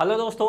hello दोस्तों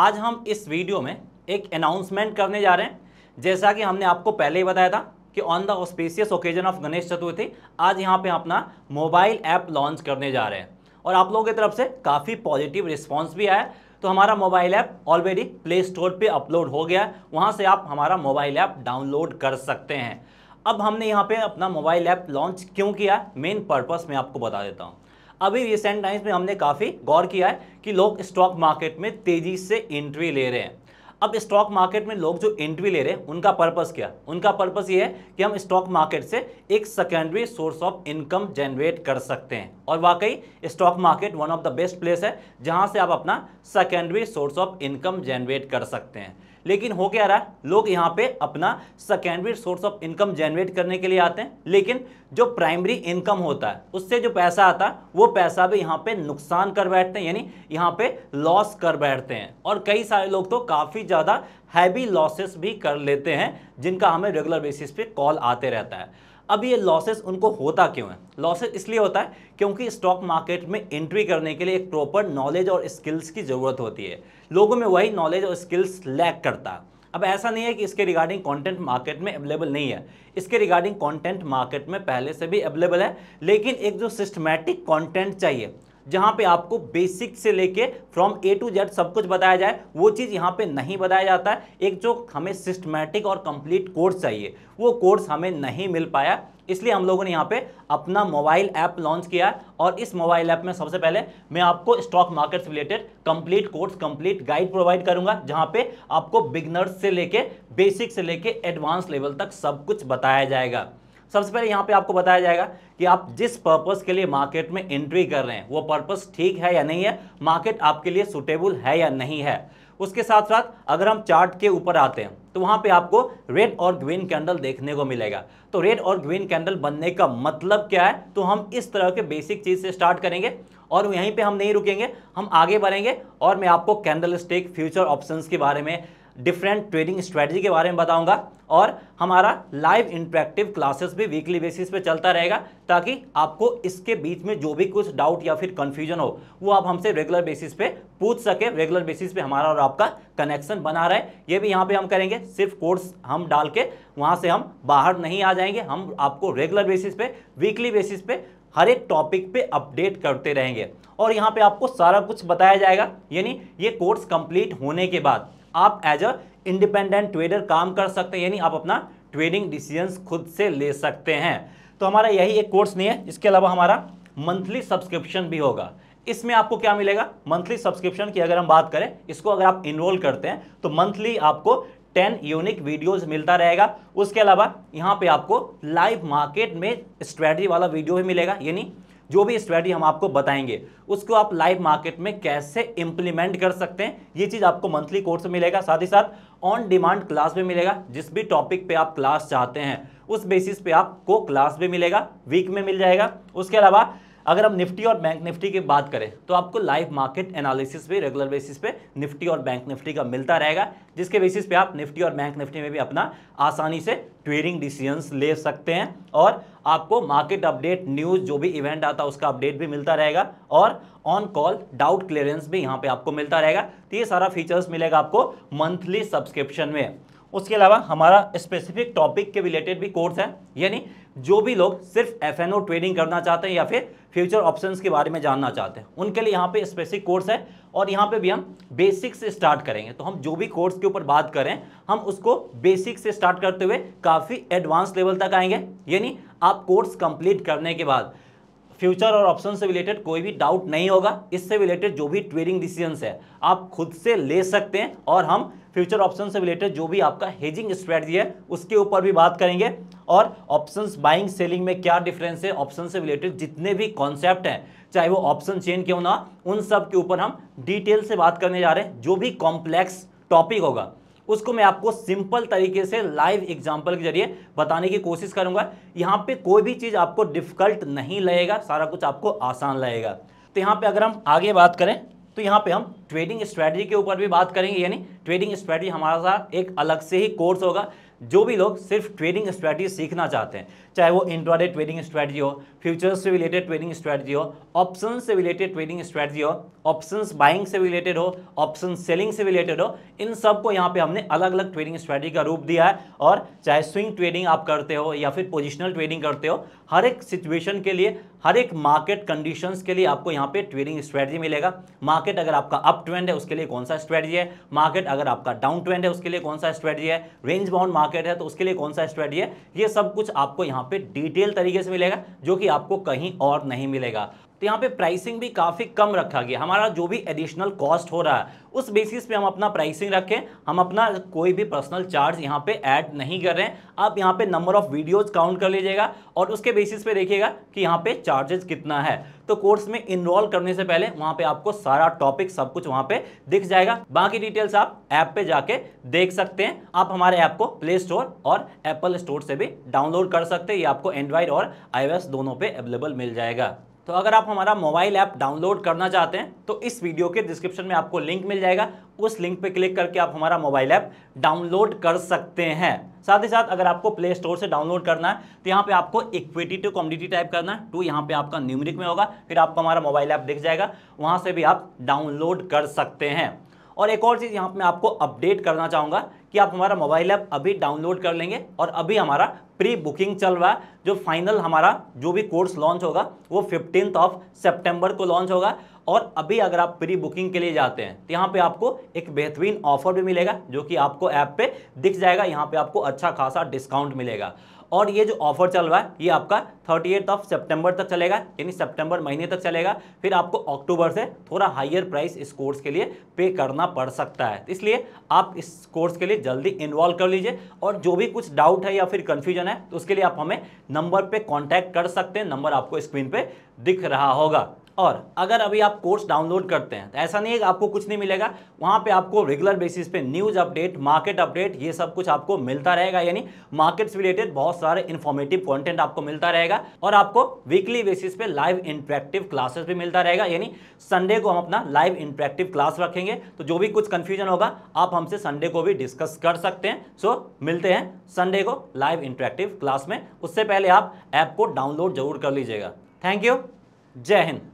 आज हम इस वीडियो में एक अनाउंसमेंट करने जा रहे हैं जैसा कि हमने आपको पहले ही बताया था कि on the auspicious occasion of Ganesh Chaturthi आज यहाँ पे अपना मोबाइल ऐप लॉन्च करने जा रहे हैं और आप लोगों की तरफ से काफ़ी पॉजिटिव रिस्पॉन्स भी आया तो हमारा mobile app already play store पर अपलोड हो गया है वहाँ से आप हमारा मोबाइल ऐप डाउनलोड कर सकते हैं अब हमने यहाँ पर अपना मोबाइल ऐप लॉन्च क्यों किया मेन पर्पज़ मैं आपको बता देता हूँ अभी रिसेंट टाइम्स में हमने काफ़ी गौर किया है कि लोग स्टॉक मार्केट में तेज़ी से एंट्री ले रहे हैं अब स्टॉक मार्केट में लोग जो एंट्री ले रहे हैं उनका पर्पस क्या उनका पर्पस ये है कि हम स्टॉक मार्केट से एक secondary source of income generate कर सकते हैं और वाकई stock market one of the best place है जहां से आप अपना secondary source of income generate कर सकते हैं लेकिन हो क्या रहा है लोग यहाँ पे अपना secondary source of income generate करने के लिए आते हैं लेकिन जो प्राइमरी इनकम होता है उससे जो पैसा आता है वो पैसा भी यहाँ पे नुकसान कर बैठते हैं यानी यहाँ पे लॉस कर बैठते हैं और कई सारे लोग तो काफ़ी ज़्यादा हैवी लॉसेस भी कर लेते हैं जिनका हमें रेगुलर बेसिस पे कॉल आते रहता है अब ये लॉसेस उनको होता क्यों है लॉसेस इसलिए होता है क्योंकि स्टॉक मार्केट में एंट्री करने के लिए एक प्रॉपर नॉलेज और स्किल्स की ज़रूरत होती है लोगों में वही नॉलेज और स्किल्स लैक करता है अब ऐसा नहीं है कि इसके रिगार्डिंग कंटेंट मार्केट में अवेलेबल नहीं है इसके रिगार्डिंग कंटेंट मार्केट में पहले से भी अवेलेबल है लेकिन एक जो सिस्टमैटिक कंटेंट चाहिए जहां पे आपको बेसिक से लेके फ्रॉम ए टू जेड सब कुछ बताया जाए वो चीज़ यहाँ पे नहीं बताया जाता है एक जो हमें सिस्टमेटिक और कंप्लीट कोर्स चाहिए वो कोर्स हमें नहीं मिल पाया इसलिए हम लोगों ने यहाँ पे अपना मोबाइल ऐप लॉन्च किया और इस मोबाइल ऐप में सबसे पहले मैं आपको स्टॉक मार्केट से related complete course complete guide provide करूंगा जहाँ पे आपको बिगनर्स से लेके बेसिक से लेके एडवांस लेवल तक सब कुछ बताया जाएगा सबसे पहले यहाँ पे आपको बताया जाएगा कि आप जिस पर्पज़ के लिए मार्केट में एंट्री कर रहे हैं वो पर्पज़ ठीक है या नहीं है मार्केट आपके लिए सुटेबल है या नहीं है उसके साथ साथ अगर हम चार्ट के ऊपर आते हैं तो वहाँ पे आपको रेड और ग्रीन कैंडल देखने को मिलेगा तो रेड और ग्रीन कैंडल बनने का मतलब क्या है तो हम इस तरह के बेसिक चीज़ से स्टार्ट करेंगे और यहीं पे हम नहीं रुकेंगे हम आगे बढ़ेंगे और मैं आपको कैंडल स्टिक फ्यूचर ऑप्शन के बारे में डिफरेंट ट्रेडिंग स्ट्रेटजी के बारे में बताऊंगा और हमारा लाइव इंटरेक्टिव क्लासेस भी वीकली बेसिस पे चलता रहेगा ताकि आपको इसके बीच में जो भी कुछ डाउट या फिर कन्फ्यूजन हो वो आप हमसे रेगुलर बेसिस पे पूछ सके रेगुलर बेसिस पे हमारा और आपका कनेक्शन बना रहे ये भी यहाँ पे हम करेंगे सिर्फ कोर्स हम डाल के वहाँ से हम बाहर नहीं आ जाएंगे हम आपको रेगुलर बेसिस पे वीकली बेसिस पे हर एक टॉपिक पे अपडेट करते रहेंगे और यहाँ पे आपको सारा कुछ बताया जाएगा यानी ये कोर्स कंप्लीट होने के बाद आप एज अ इंडिपेंडेंट ट्रेडर काम कर सकते हैं यानी आप अपना ट्रेडिंग डिसीजंस खुद से ले सकते हैं तो हमारा यही एक कोर्स नहीं है इसके अलावा हमारा मंथली सब्सक्रिप्शन भी होगा इसमें आपको क्या मिलेगा मंथली सब्सक्रिप्शन की अगर हम बात करें इसको अगर आप इनरोल करते हैं तो मंथली आपको टेन यूनिक वीडियोस मिलता रहेगा उसके अलावा यहाँ पे आपको लाइव मार्केट में स्ट्रेटजी वाला वीडियो भी मिलेगा यानी जो भी स्ट्रैटी हम आपको बताएंगे उसको आप लाइव मार्केट में कैसे इंप्लीमेंट कर सकते हैं ये चीज़ आपको मंथली कोर्स में मिलेगा साथ ही साथ ऑन डिमांड क्लास भी मिलेगा जिस भी टॉपिक पे आप क्लास चाहते हैं उस बेसिस पे आपको क्लास भी मिलेगा वीक में मिल जाएगा उसके अलावा अगर हम निफ्टी और बैंक निफ्टी की बात करें तो आपको लाइव मार्केट एनालिसिस भी रेगुलर बेसिस पे निफ्टी और बैंक निफ्टी का मिलता रहेगा जिसके बेसिस पे आप निफ्टी और बैंक निफ्टी में भी अपना आसानी से ट्रेडिंग डिसीजंस ले सकते हैं और आपको मार्केट अपडेट न्यूज़ जो भी इवेंट आता है उसका अपडेट भी मिलता रहेगा और ऑन कॉल डाउट क्लियरेंस भी यहाँ पे आपको मिलता रहेगा तो ये सारा फीचर्स मिलेगा आपको मंथली सब्सक्रिप्शन में उसके अलावा हमारा स्पेसिफिक टॉपिक के रिलेटेड भी कोर्स है यानी जो भी लोग सिर्फ एफ ट्रेडिंग करना चाहते हैं या फिर फ्यूचर ऑप्शंस के बारे में जानना चाहते हैं उनके लिए यहाँ पे स्पेसिफिक कोर्स है और यहाँ पे भी हम बेसिक से स्टार्ट करेंगे तो हम जो भी कोर्स के ऊपर बात करें हम उसको बेसिक से स्टार्ट करते हुए काफ़ी एडवांस लेवल तक आएंगे यानी आप कोर्स कंप्लीट करने के बाद फ्यूचर और ऑप्शन से रिलेटेड कोई भी डाउट नहीं होगा इससे रिलेटेड जो भी ट्रेडिंग डिसीजंस है आप खुद से ले सकते हैं और हम फ्यूचर ऑप्शन से रिलेटेड जो भी आपका हेजिंग स्ट्रेटजी है उसके ऊपर भी बात करेंगे और ऑप्शंस बाइंग सेलिंग में क्या डिफरेंस है ऑप्शन से रिलेटेड जितने भी कॉन्सेप्ट हैं चाहे वो ऑप्शन चेन क्यों ना उन सब के ऊपर हम डिटेल से बात करने जा रहे हैं जो भी कॉम्प्लेक्स टॉपिक होगा उसको मैं आपको सिंपल तरीके से लाइव एग्जाम्पल के जरिए बताने की कोशिश करूंगा यहाँ पे कोई भी चीज़ आपको डिफिकल्ट नहीं लगेगा सारा कुछ आपको आसान लगेगा तो यहाँ पे अगर हम आगे बात करें तो यहाँ पे हम ट्रेडिंग स्ट्रेटजी के ऊपर भी बात करेंगे यानी ट्रेडिंग स्ट्रेटजी हमारा एक अलग से ही कोर्स होगा जो भी लोग सिर्फ ट्रेडिंग स्ट्रैटेजी सीखना चाहते हैं चाहे वो इंट्राडे ट्रेडिंग स्ट्रैटेजी हो फ्यूचर्स से रिलेटेड ट्रेडिंग स्ट्रैटेजी हो ऑप्शन से रिलेटेड ट्रेडिंग स्ट्रैटेजी हो ऑप्शन बाइंग से रिलेटेड हो ऑप्शन सेलिंग से रिलेटेड हो इन सब को यहाँ पे हमने अलग अलग ट्रेडिंग स्ट्रैटेजी का रूप दिया है और चाहे स्विंग ट्रेडिंग आप करते हो या फिर पोजिशनल ट्रेडिंग करते हो हर एक सिचुएशन के लिए हर एक मार्केट कंडीशन के लिए आपको यहाँ पे ट्रेडिंग स्ट्रैटेजी मिलेगा मार्केट अगर आपका अप ट्रेंड है उसके लिए कौन सा स्ट्रैटेजी है मार्केट अगर आपका डाउन ट्रेंड है उसके लिए कौन सा स्ट्रैटेजी है रेंज बाउंड मार्केट मार्केट है तो उसके लिए कौन सा स्ट्रेटी है ये सब कुछ आपको यहाँ पे डिटेल तरीके से मिलेगा जो कि आपको कहीं और नहीं मिलेगा तो यहाँ पे प्राइसिंग भी काफ़ी कम रखा गया हमारा जो भी एडिशनल कॉस्ट हो रहा है उस बेसिस पे हम अपना प्राइसिंग रखें हम अपना कोई भी पर्सनल चार्ज यहाँ पे ऐड नहीं कर रहे हैं आप यहाँ पे नंबर ऑफ़ वीडियोज़ काउंट कर लीजिएगा और उसके बेसिस पे देखिएगा कि यहाँ पे चार्जेस कितना है तो कोर्स में इनरोल करने से पहले वहाँ पे आपको सारा टॉपिक सब कुछ वहाँ पे दिख जाएगा बाकी डिटेल्स आप ऐप पे जाके देख सकते हैं आप हमारे ऐप को प्ले स्टोर और एप्पल स्टोर से भी डाउनलोड कर सकते हैं ये आपको एंड्रॉयड और आई दोनों पे अवेलेबल मिल जाएगा तो अगर आप हमारा मोबाइल ऐप डाउनलोड करना चाहते हैं तो इस वीडियो के डिस्क्रिप्शन में आपको लिंक मिल जाएगा उस लिंक पे क्लिक करके आप हमारा मोबाइल ऐप डाउनलोड कर सकते हैं साथ ही साथ अगर आपको प्ले स्टोर से डाउनलोड करना है तो यहाँ पे आपको इक्विटी टू कॉम्डिटी टाइप करना है टू यहाँ पे आपका न्यूमरिक में होगा फिर आपको हमारा मोबाइल ऐप दिख जाएगा वहाँ से भी आप डाउनलोड कर सकते हैं और एक और चीज़ यहाँ पे मैं आपको अपडेट करना चाहूँगा कि आप हमारा मोबाइल ऐप अभी डाउनलोड कर लेंगे और अभी हमारा प्री बुकिंग चल रहा है जो फाइनल हमारा जो भी कोर्स लॉन्च होगा वो फिफ्टींथ ऑफ सेप्टेम्बर को लॉन्च होगा और अभी अगर आप प्री बुकिंग के लिए जाते हैं तो यहाँ पे आपको एक बेहतरीन ऑफर भी मिलेगा जो कि आपको ऐप पे दिख जाएगा यहाँ पे आपको अच्छा खासा डिस्काउंट मिलेगा और ये जो ऑफर चल रहा है ये आपका थर्टी एट ऑफ सेप्टेम्बर तक चलेगा यानी सेप्टेम्बर महीने तक चलेगा फिर आपको अक्टूबर से थोड़ा हाइयर प्राइस इस कोर्स के लिए पे करना पड़ सकता है तो इसलिए आप इस कोर्स के लिए जल्दी इन्वॉल्व कर लीजिए और जो भी कुछ डाउट है या फिर कन्फ्यूजन है तो उसके लिए आप हमें नंबर पर कॉन्टैक्ट कर सकते हैं नंबर आपको स्क्रीन पर दिख रहा होगा और अगर अभी आप कोर्स डाउनलोड करते हैं तो ऐसा नहीं है आपको कुछ नहीं मिलेगा वहाँ पे आपको रेगुलर बेसिस पे न्यूज़ अपडेट मार्केट अपडेट ये सब कुछ आपको मिलता रहेगा यानी मार्केट्स रिलेटेड बहुत सारे इन्फॉर्मेटिव कॉन्टेंट आपको मिलता रहेगा और आपको वीकली बेसिस पे लाइव इंटरेक्टिव क्लासेस भी मिलता रहेगा यानी संडे को हम अपना लाइव इंटरेक्टिव क्लास रखेंगे तो जो भी कुछ कन्फ्यूजन होगा आप हमसे संडे को भी डिस्कस कर सकते हैं सो मिलते हैं संडे को लाइव इंटरेक्टिव क्लास में उससे पहले आप ऐप को डाउनलोड जरूर कर लीजिएगा थैंक यू जय हिंद